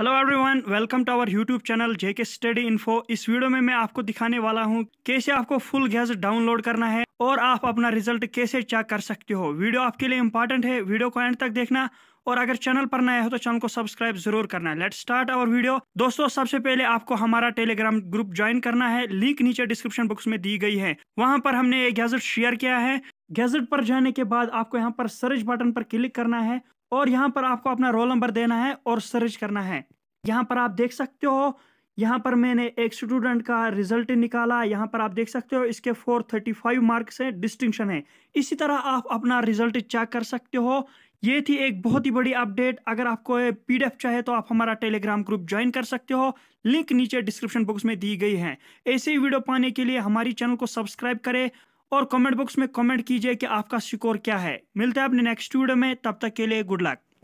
hello everyone welcome to our YouTube channel JK study info इस video में मैं आपको दिखाने वाला हूं कैसे आपको फुल गैस डाउनलोड करना है और आप अपना रिजल्ट कैसे चेक कर सकते हो वीडियो आपके लिए इंपॉर्टेंट है वीडियो को एंड तक देखना और अगर चैनल पर नया हो तो चैनल को सब्सक्राइब जरूर करना है लेट स्टार्ट आवर वीडियो दोस्तों सबसे पहले आपको हमारा टेलीग्राम ग्रुप ज्वाइन करना है लिंक नीचे डिस्क्रिप्शन बॉक्स में दी गई है वहां पर हमने ये गैजेट शेयर किया है गैजेट पर जाने के बाद आपको यहाँ पर सर्च बटन पर क्लिक करना है और यहाँ पर आपको अपना रोल नंबर देना है और सर्च करना है यहाँ पर आप देख सकते हो यहाँ पर मैंने एक स्टूडेंट का रिजल्ट निकाला यहाँ पर आप देख सकते हो इसके 435 मार्क्स हैं डिस्टिंक्शन है इसी तरह आप अपना रिजल्ट चेक कर सकते हो ये थी एक बहुत ही बड़ी अपडेट अगर आपको पीडीएफ चाहे तो आप हमारा टेलीग्राम ग्रुप ज्वाइन कर सकते हो लिंक नीचे डिस्क्रिप्शन बॉक्स में दी गई है ऐसे ही वीडियो पाने के लिए हमारी चैनल को सब्सक्राइब करें और कमेंट बॉक्स में कमेंट कीजिए कि आपका स्कोर क्या है मिलता है अपने नेक्स्ट वीडियो में तब तक के लिए गुड लक